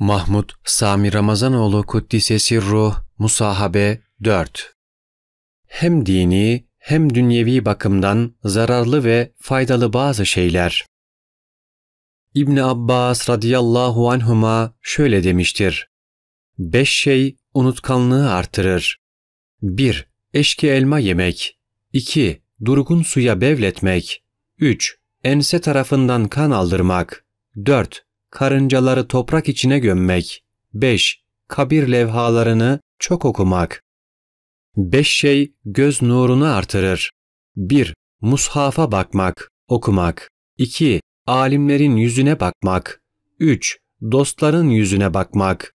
Mahmud Sami Ramazanoğlu Kuddisesi Ruh Musahabe 4 Hem dini hem dünyevi bakımdan zararlı ve faydalı bazı şeyler. İbn Abbas radıyallahu anhuma şöyle demiştir. Beş şey unutkanlığı artırır. 1. Eşki elma yemek. 2. Durgun suya bevletmek. 3. Ense tarafından kan aldırmak. 4 karıncaları toprak içine gömmek. 5. Kabir levhalarını çok okumak. 5 şey göz nurunu artırır. 1. Mushafa bakmak, okumak. 2. Alimlerin yüzüne bakmak. 3. Dostların yüzüne bakmak.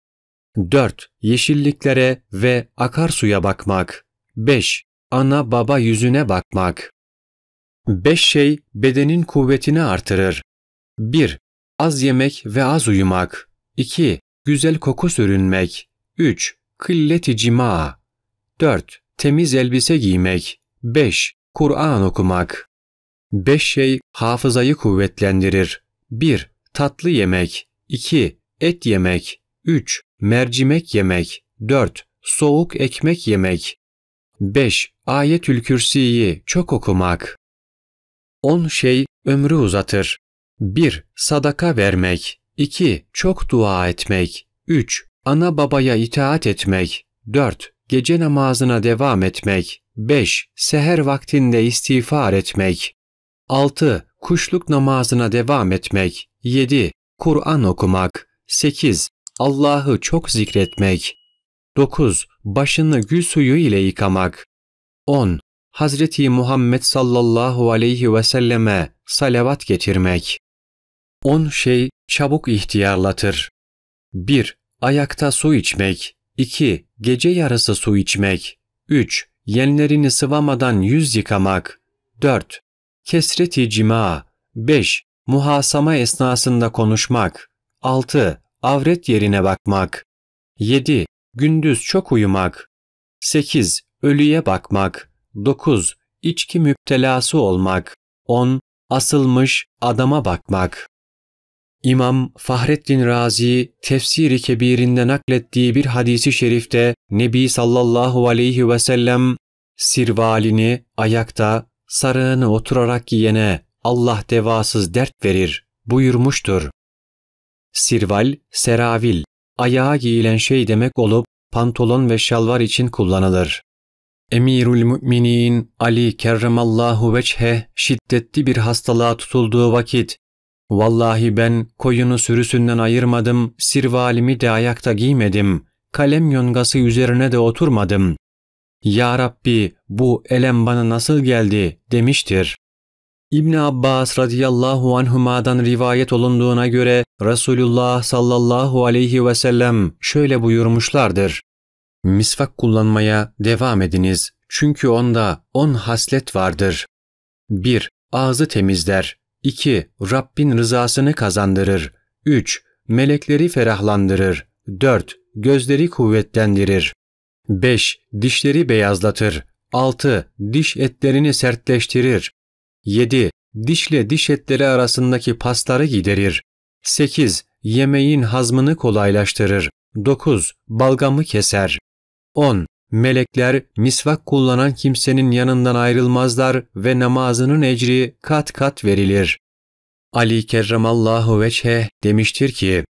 4. Yeşilliklere ve akarsuya bakmak. 5. Ana baba yüzüne bakmak. 5 şey bedenin kuvvetini artırır. 1. Az yemek ve az uyumak. 2. Güzel koku sürünmek. 3. Kılleti cima. 4. Temiz elbise giymek. 5. Kur'an okumak. 5 şey hafızayı kuvvetlendirir. 1. Tatlı yemek. 2. Et yemek. 3. Mercimek yemek. 4. Soğuk ekmek yemek. 5. Ayetül Kürsi'yi çok okumak. 10 şey ömrü uzatır. 1. Sadaka vermek 2. Çok dua etmek 3. Ana babaya itaat etmek 4. Gece namazına devam etmek 5. Seher vaktinde istiğfar etmek 6. Kuşluk namazına devam etmek 7. Kur'an okumak 8. Allah'ı çok zikretmek 9. Başını gül suyu ile yıkamak 10. Hazreti Muhammed sallallahu aleyhi ve selleme salavat getirmek On şey çabuk ihtiyarlatır. 1. Ayakta su içmek. 2. Gece yarısı su içmek. 3. Yenlerini sıvamadan yüz yıkamak. 4. Kesreti cima. 5. Muhasama esnasında konuşmak. 6. Avret yerine bakmak. 7. Gündüz çok uyumak. 8. Ölüye bakmak. 9. İçki müptelası olmak. 10. Asılmış adama bakmak. İmam Fahreddin Razi tefsiri kebirinde naklettiği bir hadisi şerifte Nebi sallallahu aleyhi ve sellem sirvalini ayakta, sarığını oturarak yiyene Allah devasız dert verir buyurmuştur. Sirval, seravil, ayağa giyilen şey demek olup pantolon ve şalvar için kullanılır. Emirül Müminin Ali kerremallahu veçhe şiddetli bir hastalığa tutulduğu vakit Vallahi ben koyunu sürüsünden ayırmadım, sirvalimi de ayakta giymedim, kalem yongası üzerine de oturmadım. Ya Rabbi bu elem bana nasıl geldi demiştir. İbn Abbas radıyallahu anhuma'dan rivayet olunduğuna göre Resulullah sallallahu aleyhi ve sellem şöyle buyurmuşlardır. Misvak kullanmaya devam ediniz çünkü onda on haslet vardır. 1. Ağzı temizler. 2. Rabbin rızasını kazandırır. 3. Melekleri ferahlandırır. 4. Gözleri kuvvetlendirir. 5. Dişleri beyazlatır. 6. Diş etlerini sertleştirir. 7. Dişle diş etleri arasındaki pasları giderir. 8. Yemeğin hazmını kolaylaştırır. 9. Balgamı keser. 10. Melekler misvak kullanan kimsenin yanından ayrılmazlar ve namazının ecri kat kat verilir. Ali kerramallahu veçhe demiştir ki,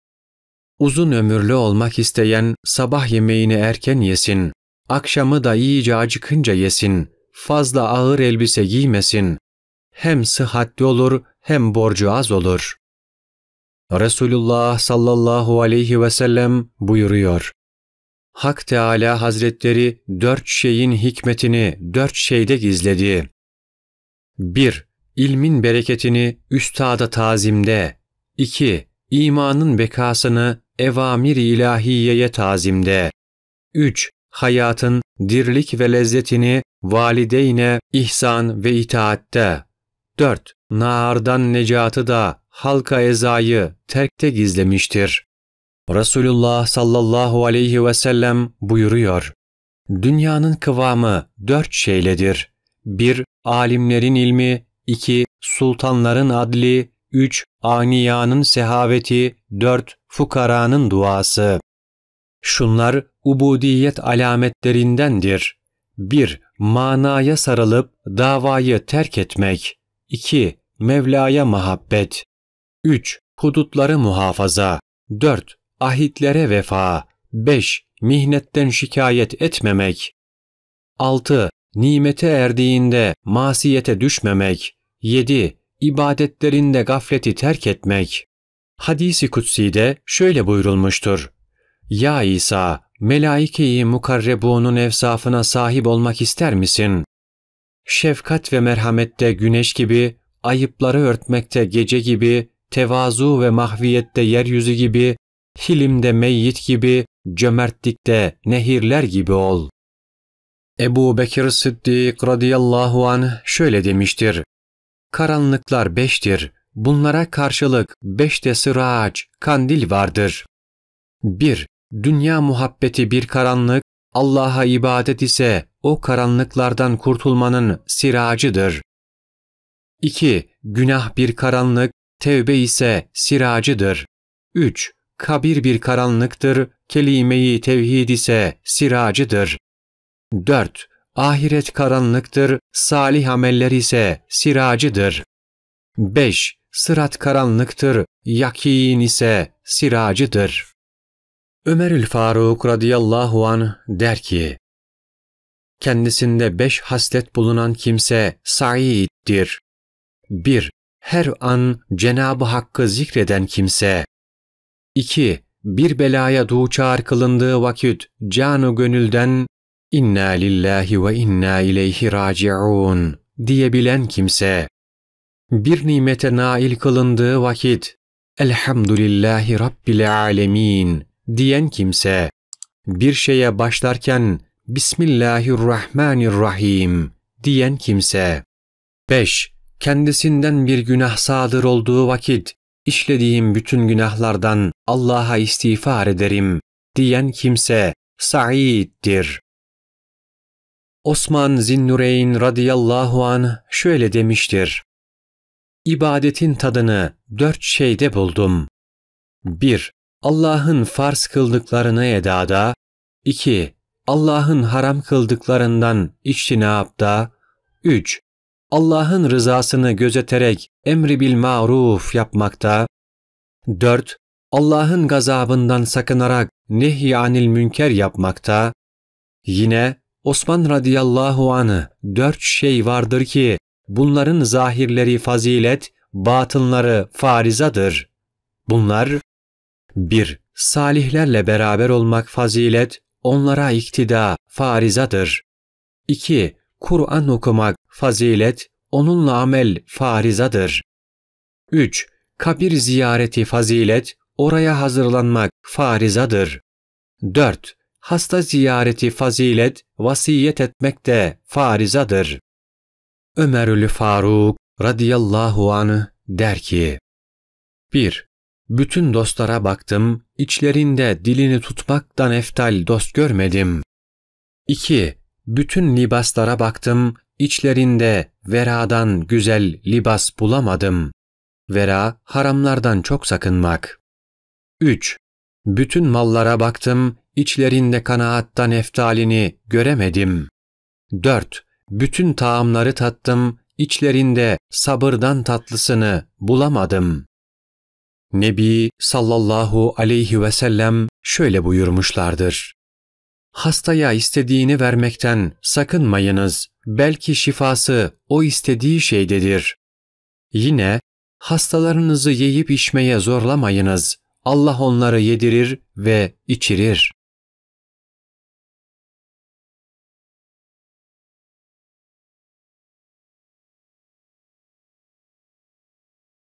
Uzun ömürlü olmak isteyen sabah yemeğini erken yesin, akşamı da iyice acıkınca yesin, fazla ağır elbise giymesin. Hem sıhhatli olur hem borcu az olur. Resulullah sallallahu aleyhi ve sellem buyuruyor. Hak Teala Hazretleri dört şeyin hikmetini dört şeyde gizledi. 1. İlmin bereketini üstada tazimde. 2. İmanın bekasını evamir ilahiyeye tazimde. 3. Hayatın dirlik ve lezzetini valideyne ihsan ve itaatte. 4. Naardan necatı da halka ezayı terkte gizlemiştir. Resulullah sallallahu aleyhi ve sellem buyuruyor. Dünyanın kıvamı dört şeyledir. Bir Alimlerin ilmi, iki Sultanların adli, üç Aniyanın sehaveti, dört Fukaranın duası. Şunlar ubudiyet alametlerindendir. 1. Manaya sarılıp davayı terk etmek. 2. Mevla'ya muhabbet. 3. Hudutları muhafaza. 4 ahitlere vefa, 5. Mihnetten şikayet etmemek, 6. Nimete erdiğinde masiyete düşmemek, 7. İbadetlerinde gafleti terk etmek. Hadisi kutsi'de şöyle buyurulmuştur. Ya İsa, melaike-i mukarrebunun efsafına sahip olmak ister misin? Şefkat ve merhamette güneş gibi, ayıpları örtmekte gece gibi, tevazu ve mahviyette yeryüzü gibi, Hilim'de meyyit gibi, cömertlikte nehirler gibi ol. Ebu Bekir Sıddık radıyallahu an şöyle demiştir. Karanlıklar beştir, bunlara karşılık beşte sıraç, kandil vardır. 1. Dünya muhabbeti bir karanlık, Allah'a ibadet ise o karanlıklardan kurtulmanın siracıdır. 2. Günah bir karanlık, tevbe ise siracıdır. 3 kabir bir karanlıktır, Kelimeyi tevhid ise siracıdır. 4. Ahiret karanlıktır, salih ameller ise siracıdır. 5. Sırat karanlıktır, yakin ise siracıdır. Ömerül Faruk radıyallahu an der ki, Kendisinde beş haslet bulunan kimse saiddir. 1. Her an Cenabı Hakk'ı zikreden kimse. 2. Bir belaya duçar kılındığı vakit canu gönülden inna lillahi ve inna ileyhi raciun diyebilen kimse, bir nimete nail kılındığı vakit elhamdülillahi rabbil alemin diyen kimse, bir şeye başlarken Bismillahirrahmanirrahim diyen kimse, 5. Kendisinden bir günah sadır olduğu vakit işlediğim bütün günahlardan Allah'a istiğfar ederim diyen kimse Sa'id'dir. Osman Zinnureyn radıyallahu an şöyle demiştir. İbadetin tadını dört şeyde buldum. 1. Allah'ın farz kıldıklarını edada, 2. Allah'ın haram kıldıklarından içtinapta, 3. Allah'ın rızasını gözeterek emri bil maruf yapmakta, 4. Allah'ın gazabından sakınarak nehy anil münker yapmakta, yine Osman radıyallahu anı dört şey vardır ki bunların zahirleri fazilet, batınları farizadır. Bunlar 1. Salihlerle beraber olmak fazilet, onlara iktida, farizadır. 2. Kur'an okumak, fazilet, onunla amel farizadır. 3. Kabir ziyareti fazilet, oraya hazırlanmak farizadır. 4. Hasta ziyareti fazilet, vasiyet etmek de farizadır. Ömerül Faruk radıyallahu anh der ki, 1. Bütün dostlara baktım, içlerinde dilini tutmaktan eftal dost görmedim. 2. Bütün libaslara baktım, İçlerinde veradan güzel libas bulamadım. Vera, haramlardan çok sakınmak. 3. Bütün mallara baktım, içlerinde kanaatta eftalini göremedim. 4. Bütün taamları tattım, içlerinde sabırdan tatlısını bulamadım. Nebi sallallahu aleyhi ve sellem şöyle buyurmuşlardır. Hastaya istediğini vermekten sakınmayınız. Belki şifası o istediği şeydedir. Yine hastalarınızı yiyip içmeye zorlamayınız. Allah onları yedirir ve içirir.